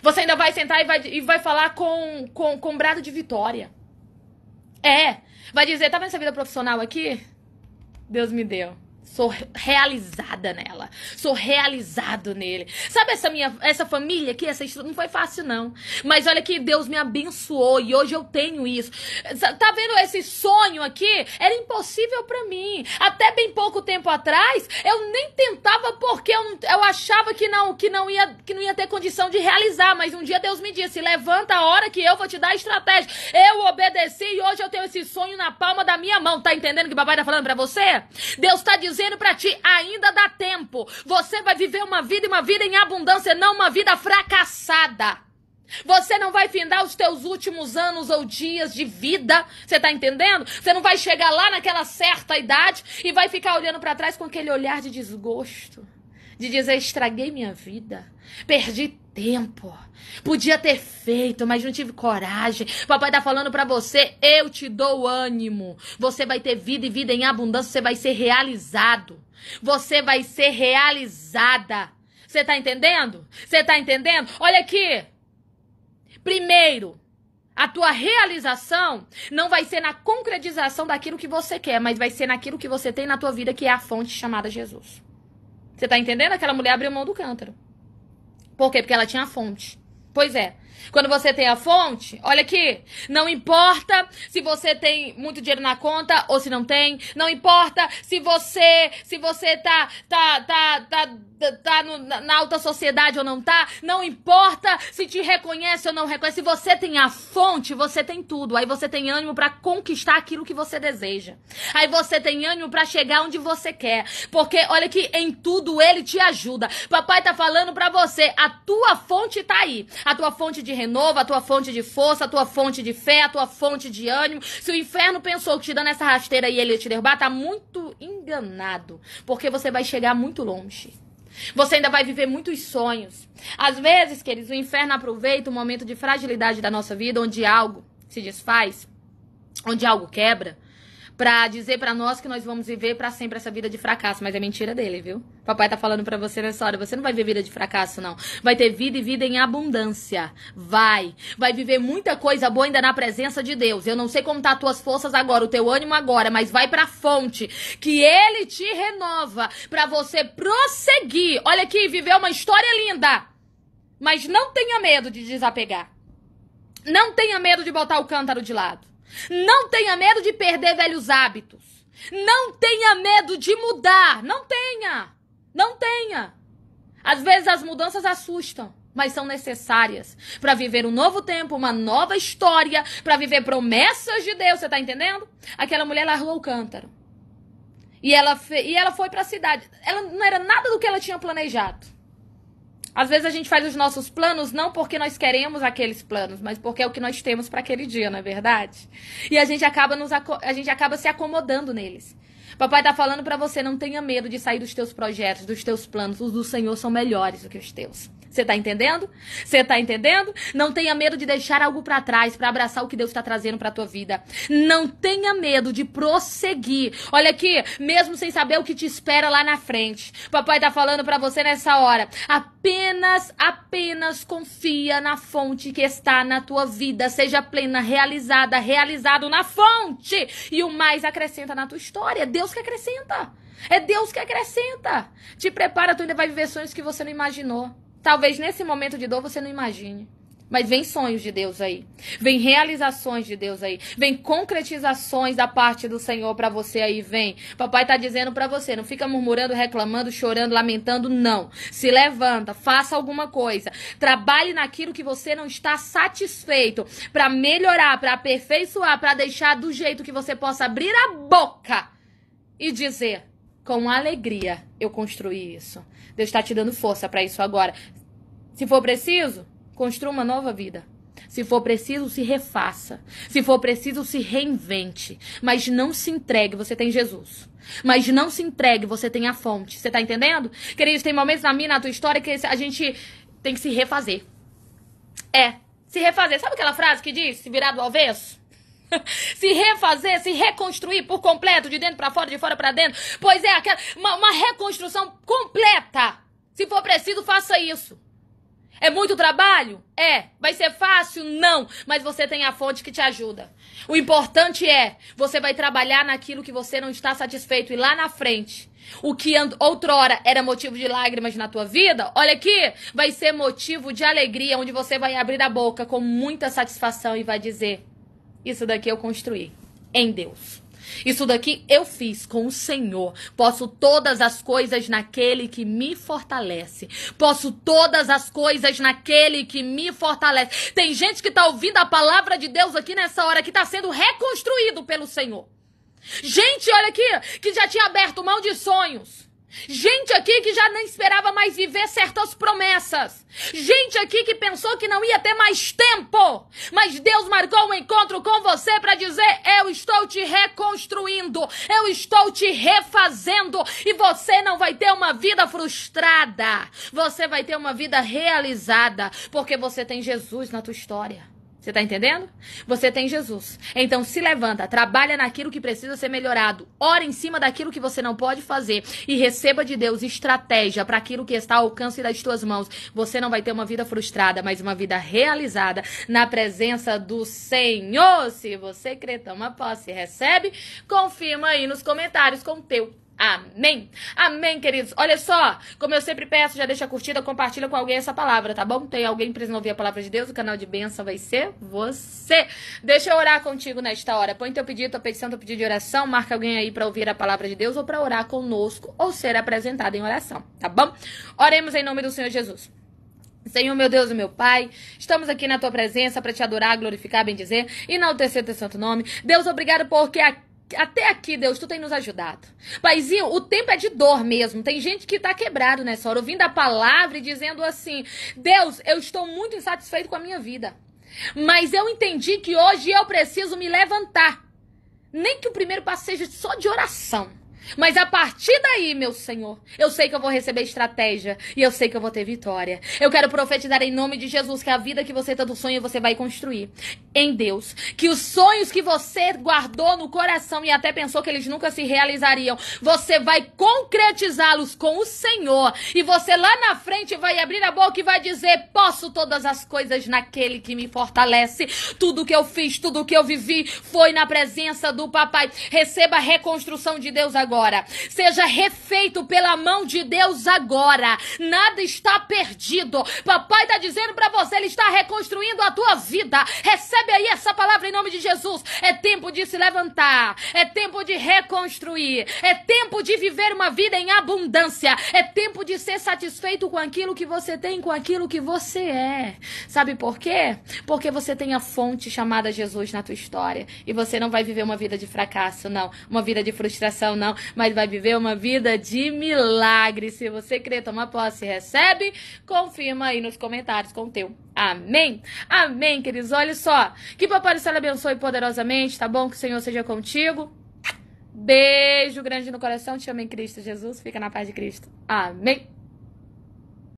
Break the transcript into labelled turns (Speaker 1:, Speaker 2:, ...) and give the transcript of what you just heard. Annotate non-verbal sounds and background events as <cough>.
Speaker 1: Você ainda vai sentar e vai, e vai falar com, com, com brado de vitória. É. Vai dizer, tá vendo essa vida profissional aqui? Deus me deu. Sou realizada nela. Sou realizado nele. Sabe essa minha essa família aqui, essa não foi fácil não. Mas olha que Deus me abençoou e hoje eu tenho isso. Tá vendo esse sonho aqui? Era impossível para mim. Até bem pouco tempo atrás, eu nem tentava porque eu, eu achava que não que não ia que não ia ter condição de realizar, mas um dia Deus me disse: "Levanta a hora que eu vou te dar a estratégia". Eu obedeci e hoje eu tenho esse sonho na palma da minha mão. Tá entendendo o que o papai tá falando para você? Deus tá dizendo dizendo para ti: ainda dá tempo. Você vai viver uma vida e uma vida em abundância, não uma vida fracassada. Você não vai findar os teus últimos anos ou dias de vida, você tá entendendo? Você não vai chegar lá naquela certa idade e vai ficar olhando para trás com aquele olhar de desgosto de dizer estraguei minha vida, perdi tempo, podia ter feito, mas não tive coragem. Papai tá falando para você, eu te dou ânimo. Você vai ter vida e vida em abundância, você vai ser realizado. Você vai ser realizada. Você tá entendendo? Você tá entendendo? Olha aqui. Primeiro, a tua realização não vai ser na concretização daquilo que você quer, mas vai ser naquilo que você tem na tua vida, que é a fonte chamada Jesus. Você tá entendendo? Aquela mulher abriu mão do cântaro. Por quê? Porque ela tinha fonte. Pois é. Quando você tem a fonte, olha aqui, não importa se você tem muito dinheiro na conta ou se não tem, não importa se você se você tá tá tá tá, tá, tá no, na alta sociedade ou não tá, não importa se te reconhece ou não reconhece, se você tem a fonte, você tem tudo. Aí você tem ânimo para conquistar aquilo que você deseja. Aí você tem ânimo para chegar onde você quer, porque olha que em tudo ele te ajuda. Papai tá falando para você, a tua fonte tá aí. A tua fonte fonte de renovo, a tua fonte de força, a tua fonte de fé, a tua fonte de ânimo. Se o inferno pensou que te dando essa rasteira e ele te derrubar, tá muito enganado. Porque você vai chegar muito longe. Você ainda vai viver muitos sonhos. Às vezes, queridos, o inferno aproveita o momento de fragilidade da nossa vida, onde algo se desfaz, onde algo quebra, para dizer para nós que nós vamos viver para sempre essa vida de fracasso, mas é mentira dele, viu? Papai tá falando para você nessa hora, você não vai viver vida de fracasso não. Vai ter vida e vida em abundância. Vai. Vai viver muita coisa boa ainda na presença de Deus. Eu não sei como tá as tuas forças agora, o teu ânimo agora, mas vai para a fonte que ele te renova para você prosseguir. Olha aqui, viver uma história linda. Mas não tenha medo de desapegar. Não tenha medo de botar o cântaro de lado. Não tenha medo de perder velhos hábitos. Não tenha medo de mudar. Não tenha. Não tenha. Às vezes as mudanças assustam, mas são necessárias para viver um novo tempo, uma nova história, para viver promessas de Deus. Você está entendendo? Aquela mulher largou o cântaro. E ela, e ela foi para a cidade. Ela não era nada do que ela tinha planejado. Às vezes a gente faz os nossos planos não porque nós queremos aqueles planos, mas porque é o que nós temos para aquele dia, não é verdade? E a gente acaba, nos, a gente acaba se acomodando neles. Papai está falando para você, não tenha medo de sair dos teus projetos, dos teus planos. Os do Senhor são melhores do que os teus. Você tá entendendo? Você tá entendendo? Não tenha medo de deixar algo para trás para abraçar o que Deus está trazendo para tua vida. Não tenha medo de prosseguir. Olha aqui, mesmo sem saber o que te espera lá na frente. Papai tá falando para você nessa hora. Apenas, apenas confia na fonte que está na tua vida. Seja plena, realizada, realizado na fonte. E o mais acrescenta na tua história. É Deus que acrescenta. É Deus que acrescenta. Te prepara, tu ainda vai viver sonhos que você não imaginou. Talvez nesse momento de dor você não imagine. Mas vem sonhos de Deus aí. Vem realizações de Deus aí. Vem concretizações da parte do Senhor para você aí, vem. Papai tá dizendo para você, não fica murmurando, reclamando, chorando, lamentando, não. Se levanta, faça alguma coisa. Trabalhe naquilo que você não está satisfeito para melhorar, para aperfeiçoar, para deixar do jeito que você possa abrir a boca e dizer: com alegria eu construí isso. Deus está te dando força para isso agora. Se for preciso, construa uma nova vida. Se for preciso, se refaça. Se for preciso, se reinvente. Mas não se entregue, você tem Jesus. Mas não se entregue, você tem a fonte. Você tá entendendo? Queridos, tem momentos na minha, na tua história, que a gente tem que se refazer. É, se refazer. Sabe aquela frase que diz, se virar do avesso? <laughs> se refazer, se reconstruir por completo, de dentro para fora, de fora para dentro. Pois é, aquela, uma, uma reconstrução completa. Se for preciso, faça isso. É muito trabalho? É. Vai ser fácil? Não. Mas você tem a fonte que te ajuda. O importante é, você vai trabalhar naquilo que você não está satisfeito e lá na frente. O que outrora era motivo de lágrimas na tua vida, olha aqui, vai ser motivo de alegria, onde você vai abrir a boca com muita satisfação e vai dizer: isso daqui eu construí em Deus. Isso daqui eu fiz com o Senhor. Posso todas as coisas naquele que me fortalece. Posso todas as coisas naquele que me fortalece. Tem gente que está ouvindo a palavra de Deus aqui nessa hora que está sendo reconstruído pelo Senhor. Gente, olha aqui, que já tinha aberto mão de sonhos Gente aqui que já não esperava mais viver certas promessas. Gente aqui que pensou que não ia ter mais tempo. Mas Deus marcou um encontro com você para dizer: Eu estou te reconstruindo, eu estou te refazendo. E você não vai ter uma vida frustrada. Você vai ter uma vida realizada. Porque você tem Jesus na tua história. Você está entendendo? Você tem Jesus. Então se levanta, trabalha naquilo que precisa ser melhorado, ora em cima daquilo que você não pode fazer e receba de Deus estratégia para aquilo que está ao alcance das tuas mãos. Você não vai ter uma vida frustrada, mas uma vida realizada na presença do Senhor. Se você crê, toma posse, recebe, confirma aí nos comentários com o teu Amém? Amém, queridos. Olha só, como eu sempre peço, já deixa a curtida, compartilha com alguém essa palavra, tá bom? Tem alguém precisando ouvir a palavra de Deus, o canal de bênção vai ser você. Deixa eu orar contigo nesta hora. Põe teu pedido, tua petição, teu pedido de oração, marca alguém aí para ouvir a palavra de Deus ou para orar conosco ou ser apresentado em oração, tá bom? Oremos em nome do Senhor Jesus. Senhor, meu Deus e meu Pai, estamos aqui na tua presença para te adorar, glorificar, bendizer, enaltecer teu santo nome. Deus, obrigado porque aqui até aqui, Deus, tu tem nos ajudado. Paizinho, o tempo é de dor mesmo. Tem gente que tá quebrado nessa hora, ouvindo a palavra e dizendo assim: Deus, eu estou muito insatisfeito com a minha vida. Mas eu entendi que hoje eu preciso me levantar. Nem que o primeiro passo seja só de oração mas a partir daí, meu Senhor, eu sei que eu vou receber estratégia e eu sei que eu vou ter vitória. Eu quero profetizar em nome de Jesus que a vida que você tanto sonha você vai construir em Deus. Que os sonhos que você guardou no coração e até pensou que eles nunca se realizariam, você vai concretizá-los com o Senhor. E você lá na frente vai abrir a boca e vai dizer: Posso todas as coisas naquele que me fortalece. Tudo que eu fiz, tudo que eu vivi foi na presença do Papai. Receba a reconstrução de Deus agora agora. Seja refeito pela mão de Deus agora. Nada está perdido. Papai está dizendo para você, ele está reconstruindo a tua vida. Recebe aí essa palavra em nome de Jesus. É tempo de se levantar. É tempo de reconstruir. É tempo de viver uma vida em abundância. É tempo de ser satisfeito com aquilo que você tem, com aquilo que você é. Sabe por quê? Porque você tem a fonte chamada Jesus na tua história. E você não vai viver uma vida de fracasso, não. Uma vida de frustração, não mas vai viver uma vida de milagre. Se você crê, toma posse, recebe, confirma aí nos comentários com o teu. Amém? Amém, queridos. Olha só. Que Papai do Céu abençoe poderosamente, tá bom? Que o Senhor seja contigo. Beijo grande no coração. Te amo em Cristo Jesus. Fica na paz de Cristo. Amém.